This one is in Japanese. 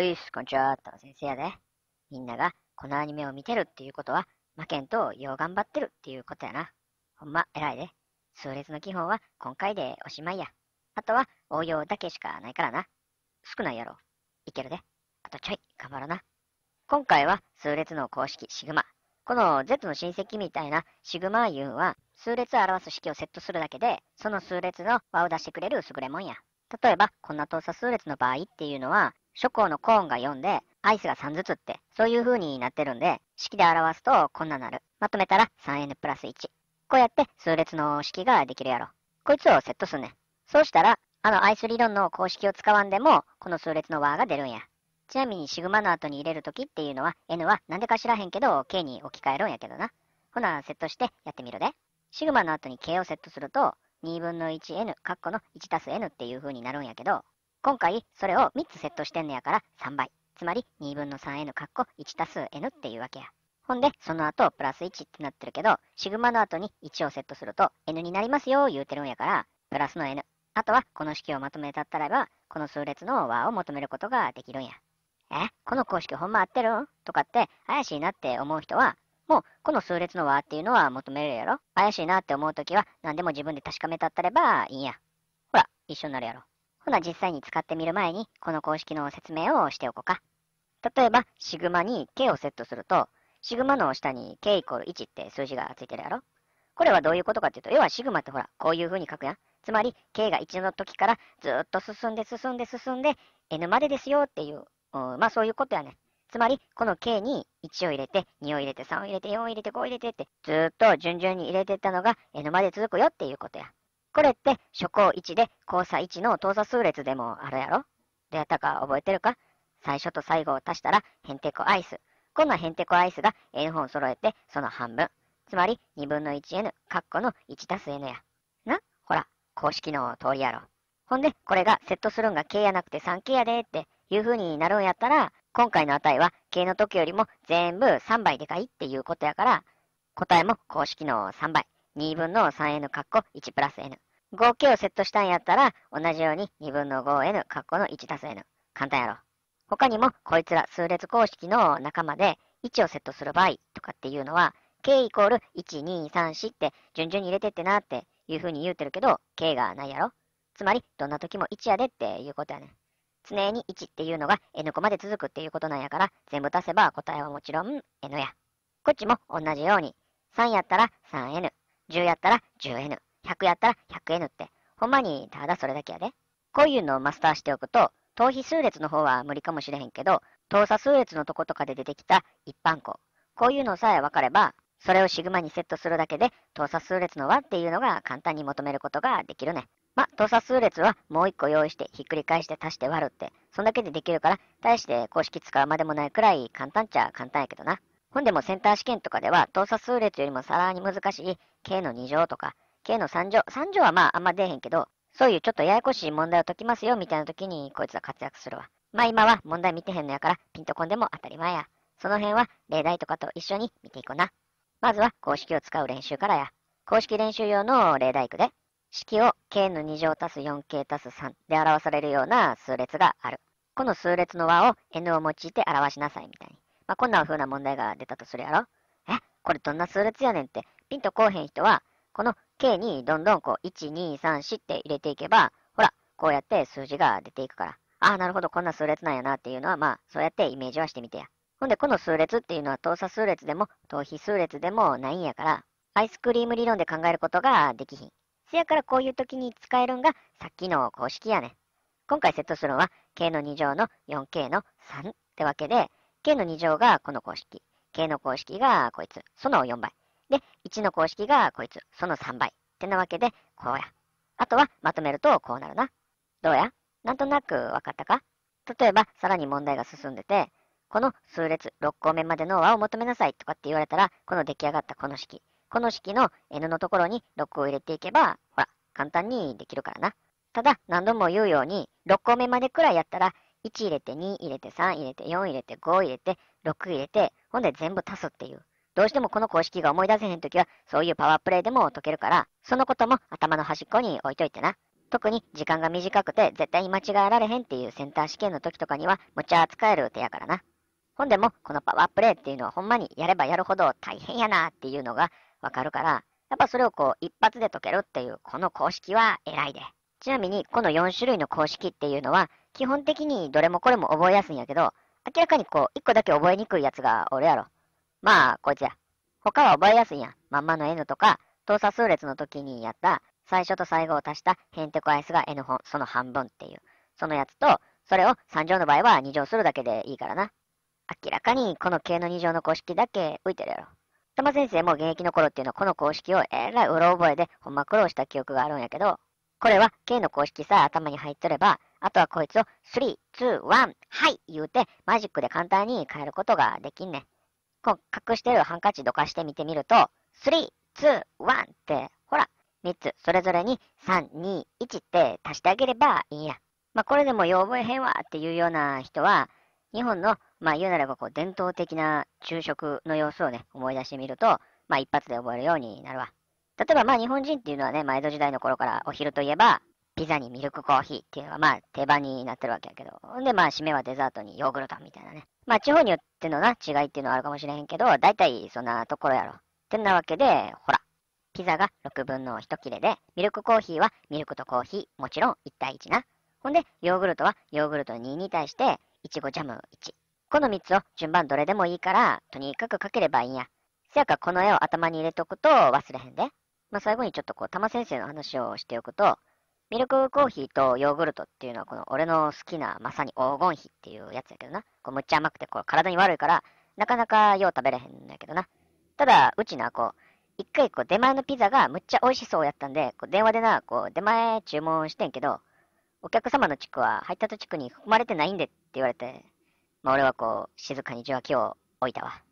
ルイス、こんにちは、太先生やで。みんながこのアニメを見てるっていうことは、魔剣とよう頑張ってるっていうことやな。ほんま偉いで。数列の基本は今回でおしまいや。あとは応用だけしかないからな。少ないやろ。いけるで。あとちょい、頑張ろうな。今回は数列の公式、シグマ。この Z の親戚みたいなシグマうんは、数列を表す式をセットするだけで、その数列の和を出してくれる優れもんや。例えば、こんな等差数列の場合っていうのは、諸項のコーンが4で、アイスが3ずつって、そういう風になってるんで、式で表すとこんななる。まとめたら 3n プラス1。こうやって数列の式ができるやろ。こいつをセットすんねん。そうしたら、あのアイス理論の公式を使わんでも、この数列の和が出るんや。ちなみにシグマの後に入れるときっていうのは、n はなんでか知らへんけど、k に置き換えるんやけどな。ほな、セットしてやってみるで。シグマの後に k をセットすると、2分の 1n、カッコの1たす n っていう風になるんやけど、今回、それを3つセットしてんのやから3倍。つまり、2分の 3n かっこ1たす n っていうわけや。ほんで、その後、プラス1ってなってるけど、シグマの後に1をセットすると n になりますよ、言うてるんやから、プラスの n。あとは、この式をまとめたったらば、この数列の和を求めることができるんや。えこの公式ほんま合ってるとかって怪しいなって思う人は、もうこの数列の和っていうのは求めれるやろ怪しいなって思うときは何でも自分で確かめたったればいいんや。ほら、一緒になるやろ。ほな実際に使ってみる前に、この公式の説明をしておこうか。例えば、シグマに K をセットすると、シグマの下に K イコール1って数字がついてるやろこれはどういうことかっていうと、要はシグマってほら、こういう風に書くやん。つまり、K が1の時からずっと進んで進んで進んで、N までですよっていう、うまあそういうことやね。つまり、この K に1を入れて、2を入れて、3を入れて、4を入れて、5を入れてって、ずっと順々に入れてったのが N まで続くよっていうことや。これって初項1で交差1の等差数列でもあるやろどうやったか覚えてるか最初と最後を足したらへんてこアイス。今度はへんてこアイスが n 本揃えてその半分。つまり2分の 1n カッコの1足す n や。なほら、公式の通りやろ。ほんで、これがセットするんが k やなくて 3k やでっていう風になるんやったら、今回の値は k の時よりも全部3倍でかいっていうことやから、答えも公式の3倍。2分の 3n カッコ1プラス n。合計をセットしたんやったら、同じように2分の 5n、括弧の1たす n。簡単やろ。他にも、こいつら数列公式の仲間で、1をセットする場合とかっていうのは、k イコール1、2、3、4って順々に入れてってなっていう風に言うてるけど、k がないやろ。つまり、どんな時も1やでっていうことやね。常に1っていうのが n 個まで続くっていうことなんやから、全部足せば答えはもちろん n や。こっちも同じように、3やったら 3n、10やったら 10n。100やったら 100N って、ほんまにただそれだけやで。こういうのをマスターしておくと、頭皮数列の方は無理かもしれへんけど、等差数列のとことかで出てきた一般項。こういうのさえ分かれば、それをシグマにセットするだけで、等差数列の和っていうのが簡単に求めることができるね。ま、等差数列はもう一個用意してひっくり返して足して割るって、そんだけでできるから、大して公式使うまでもないくらい簡単っちゃ簡単やけどな。ほんでもセンター試験とかでは、等差数列よりもさらに難しい k の2乗とか、K の3乗。3乗はまああんま出えへんけど、そういうちょっとややこしい問題を解きますよみたいな時にこいつは活躍するわ。まあ今は問題見てへんのやからピンとこんでも当たり前や。その辺は例題とかと一緒に見ていこうな。まずは公式を使う練習からや。公式練習用の例題句で、式を k の2乗足す 4k 足す3で表されるような数列がある。この数列の和を n を用いて表しなさいみたいに。まあ、こんな風な問題が出たとするやろ。え、これどんな数列やねんって、ピンとこうへん人は、この k にどんどんこう、1、2、3、4って入れていけば、ほら、こうやって数字が出ていくから。ああ、なるほど、こんな数列なんやなっていうのは、まあ、そうやってイメージはしてみてや。ほんで、この数列っていうのは、等差数列でも、等比数列でもないんやから、アイスクリーム理論で考えることができひん。せやからこういう時に使えるんが、さっきの公式やね今回セットするのは、k の2乗の 4k の3ってわけで、k の2乗がこの公式、k の公式がこいつ、その4倍。で、1の公式がこいつ、その3倍。ってなわけで、こうや。あとはまとめるとこうなるな。どうやなんとなくわかったか例えば、さらに問題が進んでて、この数列6項目までの和を求めなさいとかって言われたら、この出来上がったこの式。この式の n のところに6を入れていけば、ほら、簡単にできるからな。ただ、何度も言うように、6項目までくらいやったら、1入れて、2入れて、3入れて、4入れて、5入れて、6入れて、ほんで全部足すっていう。どうしてもこの公式が思い出せへんときは、そういうパワープレイでも解けるから、そのことも頭の端っこに置いといてな。特に時間が短くて絶対に間違えられへんっていうセンター試験の時とかには、むちゃえる手やからな。ほんでも、このパワープレイっていうのはほんまにやればやるほど大変やなっていうのがわかるから、やっぱそれをこう一発で解けるっていうこの公式は偉いで。ちなみにこの4種類の公式っていうのは基本的にどれもこれも覚えやすいんやけど、明らかにこう1個だけ覚えにくいやつがおるやろ。まあ、こいつや。他は覚えやすいやん。まんまの N とか、等差数列の時にやった、最初と最後を足したヘンテコアイスが N 本、その半分っていう。そのやつと、それを3乗の場合は2乗するだけでいいからな。明らかにこの K の2乗の公式だけ浮いてるやろ。玉先生も現役の頃っていうのはこの公式をえらいうろ覚えでほんま苦労した記憶があるんやけど、これは K の公式さえ頭に入っとれば、あとはこいつを3、2、1、はい言うてマジックで簡単に変えることができんねこ隠してるハンカチどかしてみてみると、3、2、1って、ほら、3つそれぞれに3、2、1って足してあげればいいや。まあ、これでも要望へんわっていうような人は、日本の、まあ、言うなればこう伝統的な昼食の様子をね、思い出してみると、まあ、一発で覚えるようになるわ。例えば、まあ、日本人っていうのはね、まあ、江戸時代の頃からお昼といえば、ピザにミルクコーヒーっていうのがまあ定番になってるわけやけど。でまあ締めはデザートにヨーグルトみたいなね。まあ地方によってのな違いっていうのはあるかもしれへんけど、大体そんなところやろ。ってなわけで、ほら。ピザが6分の1切れで、ミルクコーヒーはミルクとコーヒー、もちろん1対1な。ほんで、ヨーグルトはヨーグルト2に対して、いちごジャム1。この3つを順番どれでもいいから、とにかくかければいいんや。せやかこの絵を頭に入れておくと忘れへんで。まあ、最後にちょっとこう、玉先生の話をしておくと、ミルクコーヒーとヨーグルトっていうのは、この俺の好きな、まさに黄金比っていうやつやけどな。こうむっちゃ甘くて、こう体に悪いから、なかなかよう食べれへんんやけどな。ただ、うちな、こう、一回こう出前のピザがむっちゃ美味しそうやったんで、こう電話でな、こう出前注文してんけど、お客様の地区は配達地区に含まれてないんでって言われて、まあ俺はこう静かに受話器を置いたわ。